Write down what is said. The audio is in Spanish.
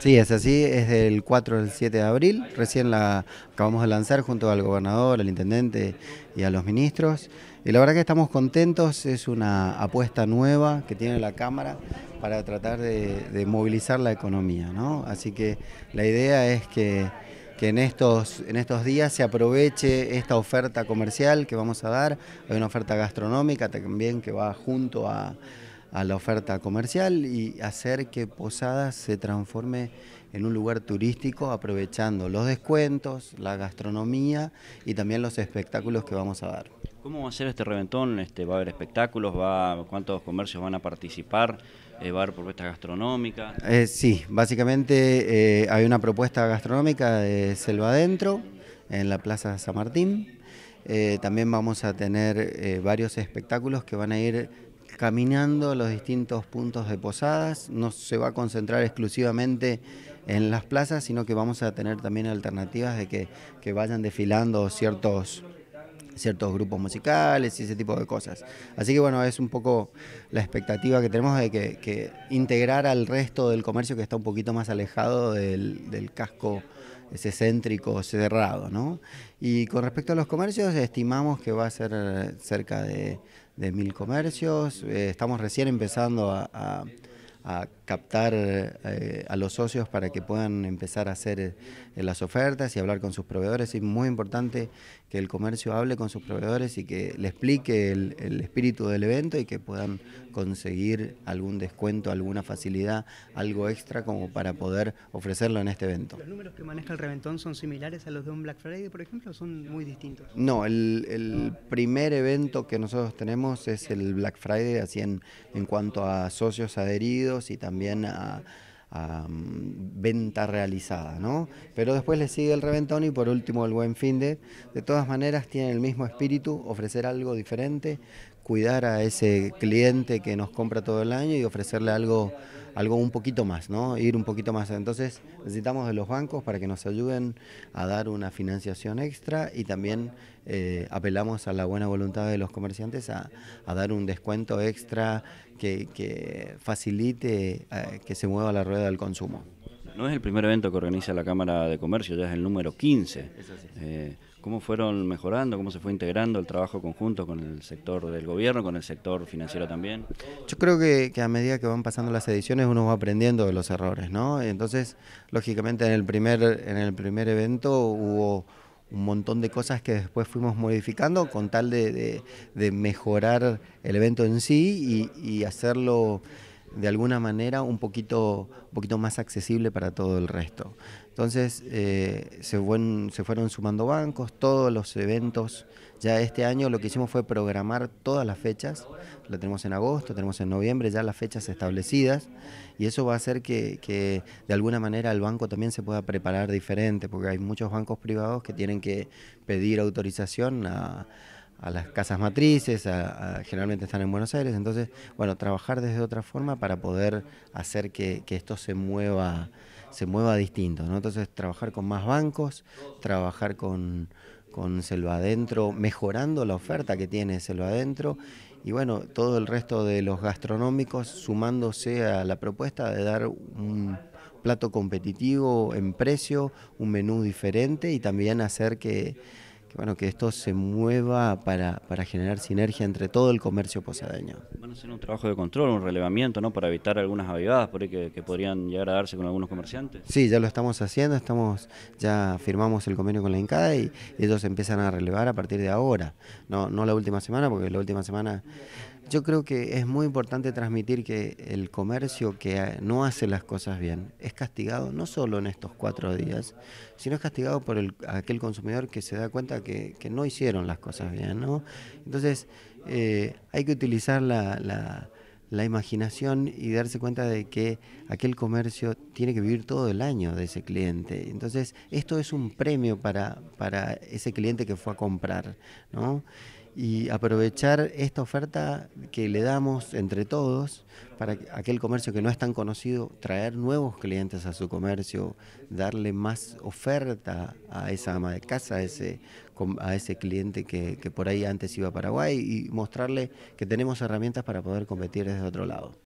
Sí, es así, es del 4 al 7 de abril, recién la acabamos de lanzar junto al gobernador, al intendente y a los ministros. Y la verdad que estamos contentos, es una apuesta nueva que tiene la Cámara para tratar de, movilizar la economía, ¿no? Así que la idea es que, que en, estos, en estos días se aproveche esta oferta comercial que vamos a dar, hay una oferta gastronómica también que va junto a a la oferta comercial y hacer que Posadas se transforme en un lugar turístico aprovechando los descuentos, la gastronomía y también los espectáculos que vamos a dar. ¿Cómo va a ser este reventón? Este, ¿Va a haber espectáculos? Va, ¿Cuántos comercios van a participar? Eh, ¿Va a haber propuestas gastronómicas? Eh, sí, básicamente eh, hay una propuesta gastronómica de Selva Adentro en la Plaza San Martín. también vamos a tener varios espectáculos que van a ir caminando los distintos puntos de posadas. No se va a concentrar exclusivamente en las plazas, sino que vamos a tener también alternativas de que, que vayan desfilando ciertos ciertos grupos musicales y ese tipo de cosas. Así que bueno, es un poco la expectativa que tenemos de que, integrar al resto del comercio que está un poquito más alejado del, casco ese céntrico cerrado, ¿no? Y con respecto a los comercios, estimamos que va a ser cerca de, mil comercios. Eh, estamos recién empezando a a captar eh, a los socios para que puedan empezar a hacer eh, las ofertas y hablar con sus proveedores. Es muy importante que el comercio hable con sus proveedores y que le explique el, espíritu del evento y que puedan conseguir algún descuento, alguna facilidad, algo extra como para poder ofrecerlo en este evento. ¿Los números que maneja el Reventón son similares a los de un Black Friday, por ejemplo, o son muy distintos? No, el, primer evento que nosotros tenemos es el Black Friday, así en cuanto a socios adheridos, y también a, mm, venta realizada, ¿no? Pero después le sigue el reventón y por último el buen fin de. De todas maneras tiene el mismo espíritu, ofrecer algo diferente, cuidar a ese cliente que nos compra todo el año y ofrecerle algo algo un poquito más, ¿no? Ir un poquito más. Entonces necesitamos de los bancos para que nos ayuden a dar una financiación extra y también eh, apelamos a la buena voluntad de los comerciantes a, dar un descuento extra que, facilite eh, que se mueva la rueda del consumo. No es el primer evento que organiza la Cámara de Comercio, ya es el número 15 cómo fueron mejorando, cómo se fue integrando el trabajo conjunto con el sector del gobierno, con el sector financiero también. Yo creo que, a medida que van pasando las ediciones uno va aprendiendo de los errores, ¿no? Entonces, lógicamente en el primer, en el primer evento hubo un montón de cosas que después fuimos modificando con tal de, mejorar el evento en sí y hacerlo de alguna manera un poquito, un poquito más accesible para todo el resto. Entonces eh, se, se, fueron sumando bancos, todos los eventos. Ya este año lo que hicimos fue programar todas las fechas. La tenemos en agosto, tenemos en noviembre ya las fechas establecidas. Y eso va a hacer que, que de alguna manera el banco también se pueda preparar diferente, porque hay muchos bancos privados que tienen que pedir autorización a a las casas matrices, generalmente están en Buenos Aires, entonces, bueno, trabajar desde otra forma para poder hacer que, esto se mueva, se mueva distinto, ¿no? Entonces, trabajar con más bancos, trabajar con, con Selva Adentro, mejorando la oferta que tiene Selva Adentro, y bueno, todo el resto de los gastronómicos sumándose a la propuesta de dar un plato competitivo en precio, un menú diferente y también hacer que que, bueno, que esto se mueva para, generar sinergia entre todo el comercio posadeño. Van a hacer un trabajo de control, un relevamiento, ¿no? Para evitar algunas avivadas por ahí que, podrían llegar a darse con algunos comerciantes. Sí, ya lo estamos haciendo, estamos, ya firmamos el convenio con la INCADA y ellos empiezan a relevar a partir de ahora. No, no la última semana, porque la última semana yo creo que es muy importante transmitir que el comercio que eh, no hace las cosas bien es castigado no solo en estos cuatro días, sino es castigado por aquel consumidor que se da cuenta que, no hicieron las cosas bien. ¿no? Entonces eh, hay que utilizar la, imaginación y darse cuenta de que aquel comercio tiene que vivir todo el año de ese cliente. Entonces esto es un premio para, para ese cliente que fue a comprar. ¿no? y aprovechar esta oferta que le damos entre todos para aquel comercio que no es tan conocido, traer nuevos clientes a su comercio, darle más oferta a esa ama de casa, a ese, a ese cliente que, que por ahí antes iba a Paraguay y mostrarle que tenemos herramientas para poder competir desde otro lado.